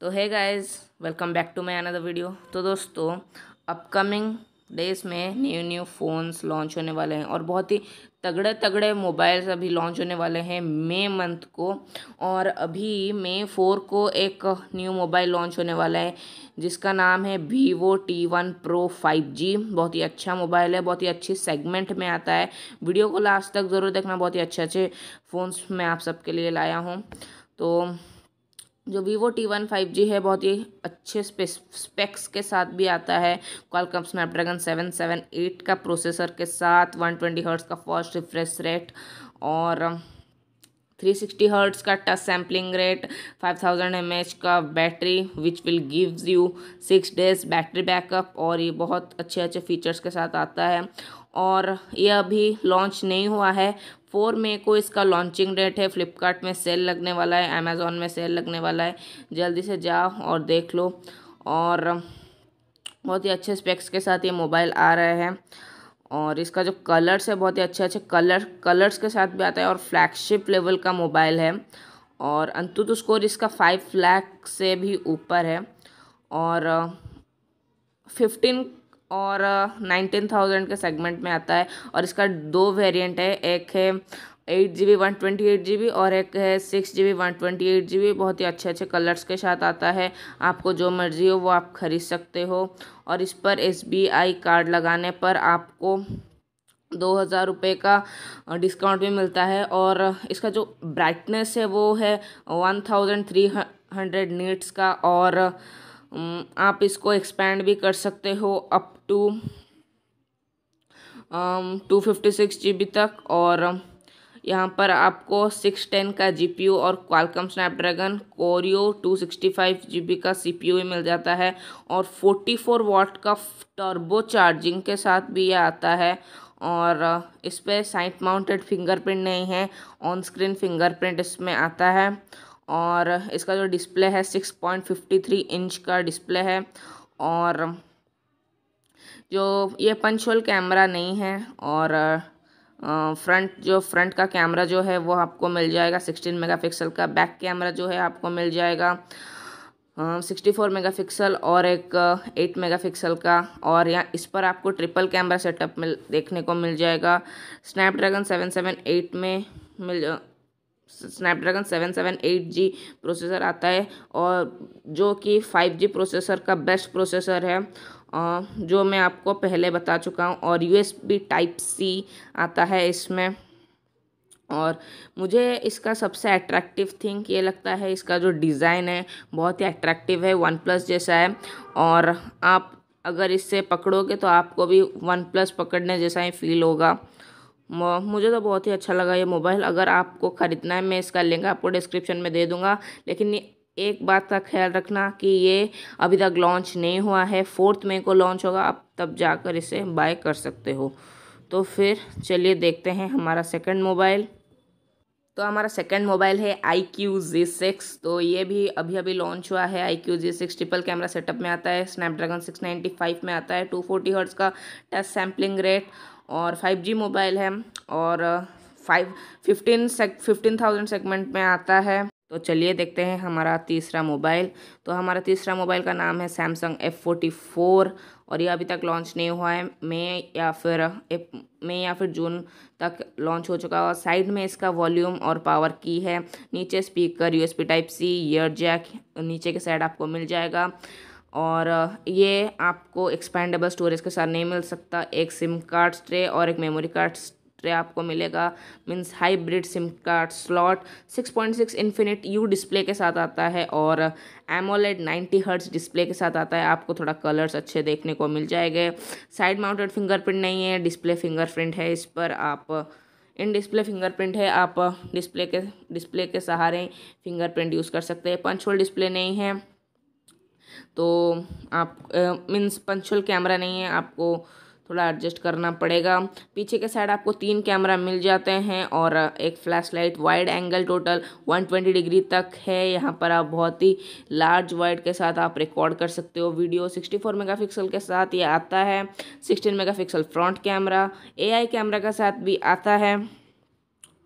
तो है guys welcome back to my another video तो दोस्तों अपकमिंग डेज में न्यू न्यू फ़ोन्स लॉन्च होने वाले हैं और बहुत ही तगड़े तगड़े मोबाइल्स अभी लॉन्च होने वाले हैं मई मंथ को और अभी मई फोर को एक न्यू मोबाइल लॉन्च होने वाला है जिसका नाम है Vivo T one pro five G बहुत ही अच्छा मोबाइल है बहुत ही अच्छी सेगमेंट में आता है वीडियो को लास्ट तक ज़रूर देखना बहुत ही अच्छे अच्छे फ़ोन्स मैं आप सबके लिए लाया हूँ तो जो Vivo T one five G है बहुत ही अच्छे स्पेक्स के साथ भी आता है Qualcomm Snapdragon seven seven eight का प्रोसेसर के साथ वन ट्वेंटी हर्ट्स का फर्स्ट रिफ्रेश रेट और थ्री सिक्सटी हर्ट्स का touch sampling rate five thousand M H का battery which will gives you six days battery backup और ये बहुत अच्छे अच्छे फीचर्स के साथ आता है और यह अभी लॉन्च नहीं हुआ है फोर मई को इसका लॉन्चिंग डेट है फ्लिपकार्ट में सेल लगने वाला है अमेज़ोन में सेल लगने वाला है जल्दी से जाओ और देख लो और बहुत ही अच्छे स्पेक्स के साथ ये मोबाइल आ रहे हैं और इसका जो कलर्स है बहुत ही अच्छे अच्छे कलर कलर्स के साथ भी आता है और फ्लैगशिप लेवल का मोबाइल है और अंतुत तो स्कोर इसका फाइव फ्लैग से भी ऊपर है और फिफ्टीन और नाइनटीन थाउजेंड के सेगमेंट में आता है और इसका दो वेरिएंट है एक है eight G B one twenty eight G B और एक है six GB B one twenty eight G B बहुत ही अच्छे अच्छे कलर्स के साथ आता है आपको जो मर्ज़ी हो वो आप ख़रीद सकते हो और इस पर एस बी आई कार्ड लगाने पर आपको दो हज़ार रुपये का डिस्काउंट भी मिलता है और इसका जो ब्राइटनेस है वो है one thousand three hundred nits का और आप इसको एक्सपैंड भी कर सकते हो up to two fifty six GB बी तक और यहाँ पर आपको सिक्स टेन का जी पी यू और Qualcomm Snapdragon Kryo two sixty five G B का सी पी यू मिल जाता है और फोर्टी फोर वाट का टर्बो चार्जिंग के साथ भी ये आता है और इस पर साइट माउंटेड फिंगरप्रिंट नहीं है ऑन स्क्रीन फिंगरप्रिंट इसमें आता है और इसका जो डिस्प्ले है six point fifty three inch का डिस्प्ले है और जो ये पंचोल कैमरा नहीं है और फ्रंट जो फ्रंट का कैमरा जो है वो आपको मिल जाएगा सिक्सटीन मेगापिक्सल का बैक कैमरा जो है आपको मिल जाएगा सिक्सटी फोर मेगा पिक्सल और एक एट मेगा पिक्सल का और यहाँ इस पर आपको ट्रिपल कैमरा सेटअप मिल देखने को मिल जाएगा स्नैपड्रैगन सेवन सेवन एट में मिल Snapdragon seven seven eight G processor आता है और जो कि फाइव जी प्रोसेसर का बेस्ट प्रोसेसर है जो मैं आपको पहले बता चुका हूँ और U S B type C आता है इसमें और मुझे इसका सबसे अट्रैक्टिव थिंग ये लगता है इसका जो डिज़ाइन है बहुत ही अट्रैक्टिव है वन प्लस जैसा है और आप अगर इससे पकड़ोगे तो आपको भी वन प्लस पकड़ने जैसा ही फील होगा मुझे तो बहुत ही अच्छा लगा ये मोबाइल अगर आपको ख़रीदना है मैं इसका लिंक आपको डिस्क्रिप्शन में दे दूँगा लेकिन एक बात का ख्याल रखना कि ये अभी तक लॉन्च नहीं हुआ है फोर्थ मई को लॉन्च होगा आप तब जाकर इसे बाय कर सकते हो तो फिर चलिए देखते हैं हमारा सेकंड मोबाइल तो हमारा सेकंड मोबाइल है आई क्यू जी सिक्स तो ये भी अभी अभी लॉन्च हुआ है I Q G six triple camera setup में आता है स्नैपड्रैगन सिक्स नाइन्टी फाइव में आता है टू फोर्टी हर्ट्स का टच सैम्पलिंग रेट और फाइव जी मोबाइल है और five fifteen sec fifteen thousand segment में आता है तो चलिए देखते हैं हमारा तीसरा मोबाइल तो हमारा तीसरा मोबाइल का नाम है सैमसंग एफ़ फोर्टी फोर और ये अभी तक लॉन्च नहीं हुआ है मई या फिर मई या फिर जून तक लॉन्च हो चुका है और साइड में इसका वॉल्यूम और पावर की है नीचे speaker USB type C ear jack नीचे के साइड आपको मिल जाएगा और ये आपको एक्सपेंडेबल स्टोरेज के साथ नहीं मिल सकता एक सिम कार्ड ट्रे और एक मेमोरी कार्ड ट्रे आपको मिलेगा means hybrid SIM card slot 6.6 infinite U display के साथ आता है और एमोलेड 90 हर्ट्स डिस्प्ले के साथ आता है आपको थोड़ा कलर्स अच्छे देखने को मिल जाएंगे साइड माउंटेड फिंगरप्रिंट नहीं है डिस्प्ले फिंगरप्रिंट है इस पर आप इन डिस्प्ले फिंगरप्रिंट है आप डिस्प्ले के डिस्प्ले के सहारे फिंगरप्रिंट यूज़ कर सकते हैं पंचोल डिस्प्ले नहीं है तो आप मीन्स पंचुअल कैमरा नहीं है आपको थोड़ा एडजस्ट करना पड़ेगा पीछे के साइड आपको तीन कैमरा मिल जाते हैं और एक flash light wide angle total 120 degree तक है यहाँ पर आप बहुत ही लार्ज वाइड के साथ आप रिकॉर्ड कर सकते हो वीडियो 64 मेगापिक्सल के साथ ये आता है 16 megapixel front camera AI camera के साथ भी आता है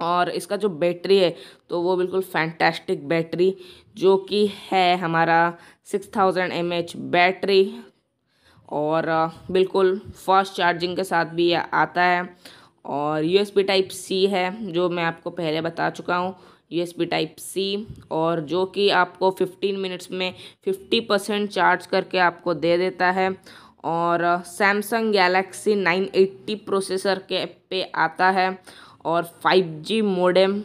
और इसका जो बैटरी है तो वो बिल्कुल फैंटेस्टिक बैटरी जो कि है हमारा six thousand M H battery और बिल्कुल फास्ट चार्जिंग के साथ भी आता है और U S P type C है जो मैं आपको पहले बता चुका हूँ यू एस टाइप सी और जो कि आपको फिफ्टीन मिनट्स में फिफ्टी परसेंट चार्ज करके आपको दे देता है और Samsung Galaxy nine eighty processor के पे आता है और फाइव जी मोडेम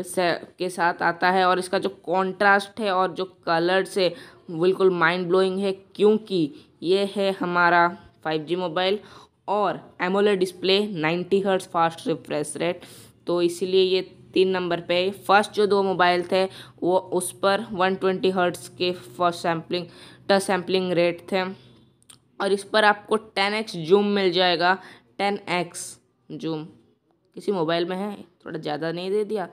के साथ आता है और इसका जो कंट्रास्ट है और जो कलर्स है बिल्कुल माइंड ब्लोइंग है क्योंकि ये है हमारा फाइव जी मोबाइल और AMOLED display ninety hertz fast refresh rate तो इसीलिए ये तीन नंबर पे फर्स्ट जो दो मोबाइल थे वो उस पर वन ट्वेंटी हर्ट्स के first sampling touch sampling rate थे और इस पर आपको टेन एक्स जूम मिल जाएगा टेन एक्स जूम किसी मोबाइल में है थोड़ा ज़्यादा नहीं दे दिया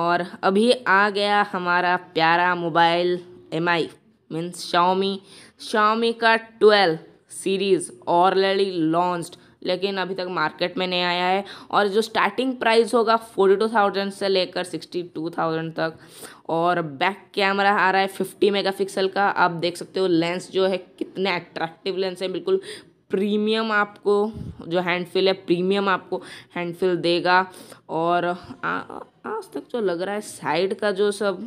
और अभी आ गया हमारा प्यारा mobile M I means Xiaomi Xiaomi का ट्वेल्व सीरीज़ ऑलरेडी लॉन्च्ड लेकिन अभी तक मार्केट में नहीं आया है और जो स्टार्टिंग प्राइस होगा फोर्टी टू थाउजेंड से लेकर सिक्सटी टू थाउजेंड तक और बैक कैमरा आ रहा है फिफ्टी मेगापिक्सल का आप देख सकते हो लेंस जो है कितने अट्रैक्टिव लेंस है बिल्कुल प्रीमियम आपको जो हैंडफिल है प्रीमियम आपको हैंडफिल देगा और आ, आज तक जो लग रहा है साइड का जो सब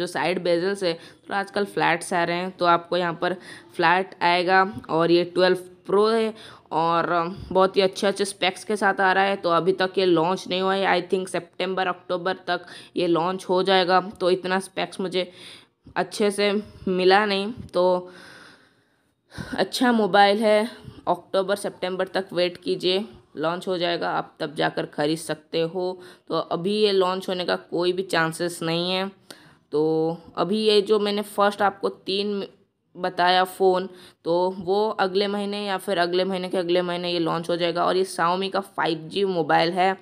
जो साइड बेजल्स है तो आजकल फ्लैट्स आ रहे हैं तो आपको यहाँ पर फ्लैट आएगा और ये ट्वेल्व प्रो है और बहुत ही अच्छे अच्छे स्पेक्स के साथ आ रहा है तो अभी तक ये लॉन्च नहीं हुआ है आई थिंक सितंबर अक्टूबर तक ये लॉन्च हो जाएगा तो इतना स्पेक्स मुझे अच्छे से मिला नहीं तो अच्छा मोबाइल है अक्टूबर सितंबर तक वेट कीजिए लॉन्च हो जाएगा आप तब जाकर खरीद सकते हो तो अभी ये लॉन्च होने का कोई भी चांसेस नहीं है तो अभी ये जो मैंने फर्स्ट आपको तीन बताया फ़ोन तो वो अगले महीने या फिर अगले महीने के अगले महीने ये लॉन्च हो जाएगा और ये साओमी का 5G मोबाइल है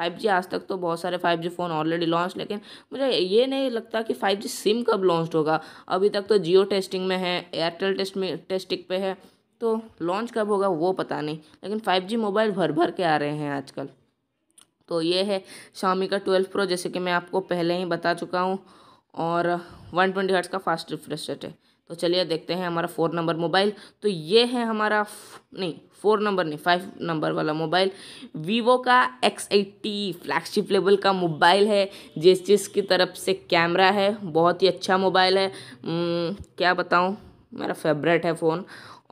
5G आज तक तो बहुत सारे 5G फ़ोन ऑलरेडी लॉन्च लेकिन मुझे ये नहीं लगता कि 5G सिम कब लॉन्च होगा अभी तक तो जियो टेस्टिंग में है एयरटेल टेस्ट में टेस्टिंग पे है तो लॉन्च कब होगा वो पता नहीं लेकिन जी मोबाइल भर भर के आ रहे हैं आजकल तो ये है शामी का ट्वेल्व प्रो जैसे कि मैं आपको पहले ही बता चुका हूँ और वन ट्वेंटी का फास्ट रिफ्रेश रेट है तो चलिए देखते हैं हमारा फोर नंबर मोबाइल तो ये है हमारा नहीं फोर नंबर नहीं फाइव नंबर वाला मोबाइल वीवो का एक्स एट्टी फ्लैगशिप लेवल का मोबाइल है जिस जिस की तरफ से कैमरा है बहुत ही अच्छा मोबाइल है क्या बताऊँ मेरा फेवरेट है फ़ोन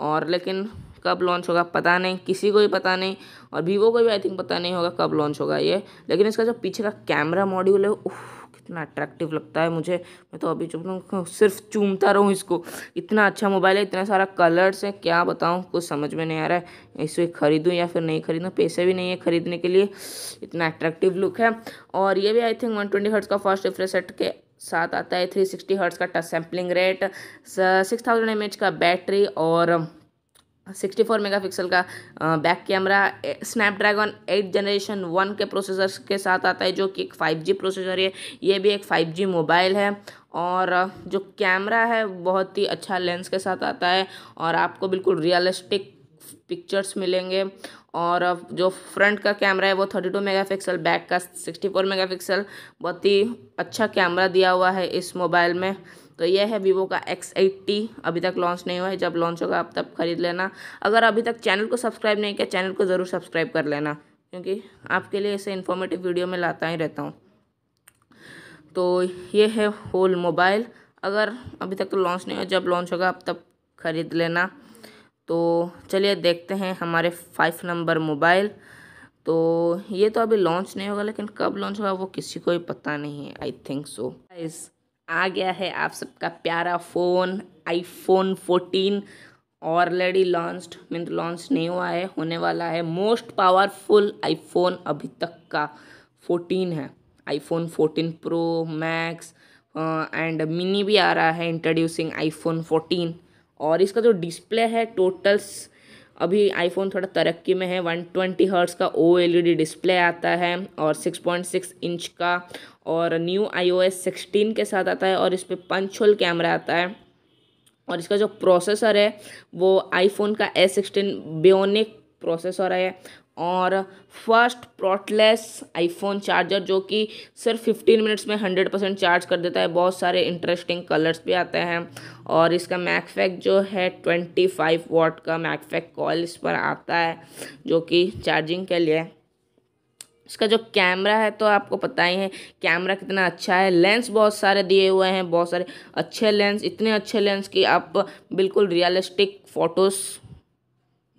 और लेकिन कब लॉन्च होगा पता नहीं किसी को भी पता नहीं और वीवो को भी आई थिंक पता नहीं होगा कब लॉन्च होगा ये लेकिन इसका जो पीछे का कैमरा मॉड्यूल है उफ कितना अट्रैक्टिव लगता है मुझे मैं तो अभी चुप सिर्फ चूमता रहूँ इसको इतना अच्छा मोबाइल है इतना सारा कलर्स है क्या बताऊँ कुछ समझ में नहीं आ रहा है इसे खरीदूँ या फिर नहीं खरीदूँ पैसे भी नहीं है खरीदने के लिए इतना अट्रैक्टिव लुक है और ये भी I think one twenty hertz का फर्स्ट रिफ्रेश सेट के साथ आता है थ्री सिक्सटी हर्ट्स का touch sampling rate six thousand M H का बैटरी और सिक्सटी फोर मेगा पिक्सल का back camera Snapdragon eight generation one के प्रोसेसर के साथ आता है जो कि एक फाइव जी प्रोसेसर है ये भी एक फाइव जी मोबाइल है और जो कैमरा है बहुत ही अच्छा लेंस के साथ आता है और आपको बिल्कुल रियलिस्टिक पिक्चर्स मिलेंगे और जो फ्रंट का कैमरा है वो thirty two megapixel back का सिक्सटी फोर मेगा पिक्सल बहुत ही अच्छा कैमरा दिया हुआ है इस मोबाइल में तो यह है वीवो का एक्स एट्टी अभी तक लॉन्च नहीं हुआ है जब लॉन्च होगा आप तब खरीद लेना अगर अभी तक चैनल को सब्सक्राइब नहीं किया चैनल को ज़रूर सब्सक्राइब कर लेना क्योंकि आपके लिए ऐसे इन्फॉर्मेटिव वीडियो में लाता ही रहता हूँ तो ये है होल मोबाइल अगर अभी तक लॉन्च नहीं हुआ जब लॉन्च होगा आप तब खरीद लेना तो चलिए देखते हैं हमारे फाइव नंबर मोबाइल तो ये तो अभी लॉन्च नहीं होगा लेकिन कब लॉन्च होगा वो किसी को भी पता नहीं है आई थिंक सो गाइस आ गया है आप सबका प्यारा phone iPhone 14 already launched mean launch नहीं हुआ है होने वाला है मोस्ट पावरफुल आईफोन अभी तक का 14 है iPhone 14 pro max and mini भी आ रहा है इंट्रोड्यूसिंग आईफोन 14 और इसका जो डिस्प्ले है टोटल्स अभी आईफोन थोड़ा तरक्की में है 120 ट्वेंटी हर्ट्स का ओ डिस्प्ले e आता है और 6.6 इंच का और न्यू आईओएस 16 के साथ आता है और इस पर पंच होल कैमरा आता है और इसका जो प्रोसेसर है वो आईफोन का ए सिक्सटीन बियोनिक प्रोसेसर है और फर्स्ट प्लॉटलेस आईफोन चार्जर जो कि सिर्फ 15 मिनट्स में 100 परसेंट चार्ज कर देता है बहुत सारे इंटरेस्टिंग कलर्स भी आते हैं और इसका मैकफेक जो है 25 वॉट का मैकफेक कॉल इस पर आता है जो कि चार्जिंग के लिए इसका जो कैमरा है तो आपको पता ही है कैमरा कितना अच्छा है लेंस बहुत सारे दिए हुए हैं बहुत सारे अच्छे लेंस इतने अच्छे लेंस कि आप बिल्कुल रियलिस्टिक फ़ोटोज़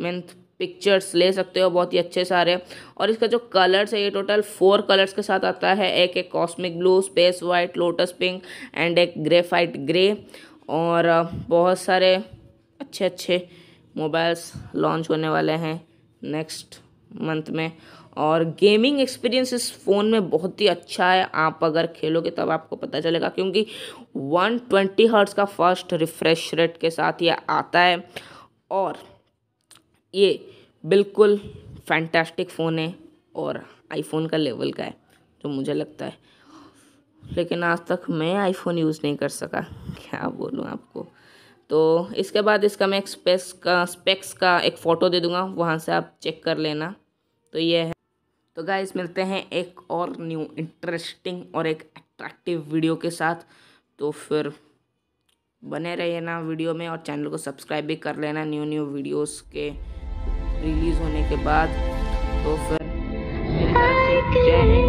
मीन पिक्चर्स ले सकते हो बहुत ही अच्छे सारे और इसका जो कलर्स है ये टोटल फोर कलर्स के साथ आता है एक एक cosmic blue space white lotus pink and एक ग्रेफाइट ग्रे और बहुत सारे अच्छे अच्छे मोबाइल्स लॉन्च होने वाले हैं नेक्स्ट मंथ में और गेमिंग एक्सपीरियंस इस फ़ोन में बहुत ही अच्छा है आप अगर खेलोगे तब आपको पता चलेगा क्योंकि 120 हर्ट्स का फर्स्ट रिफ्रेश रेट के साथ ये आता है और ये बिल्कुल फैंटास्टिक फ़ोन है और आईफोन का लेवल का है जो मुझे लगता है लेकिन आज तक मैं आईफोन यूज़ नहीं कर सका क्या बोलूँ आपको तो इसके बाद इसका मैं एक स्पेस का स्पेक्स का एक फ़ोटो दे दूँगा वहाँ से आप चेक कर लेना तो ये है तो गाइस मिलते हैं एक और न्यू इंटरेस्टिंग और एक अट्रैक्टिव वीडियो के साथ तो फिर बने रहिए ना वीडियो में और चैनल को सब्सक्राइब भी कर लेना न्यू न्यू वीडियोज़ के रिलीज़ होने के बाद तो फिर मेरे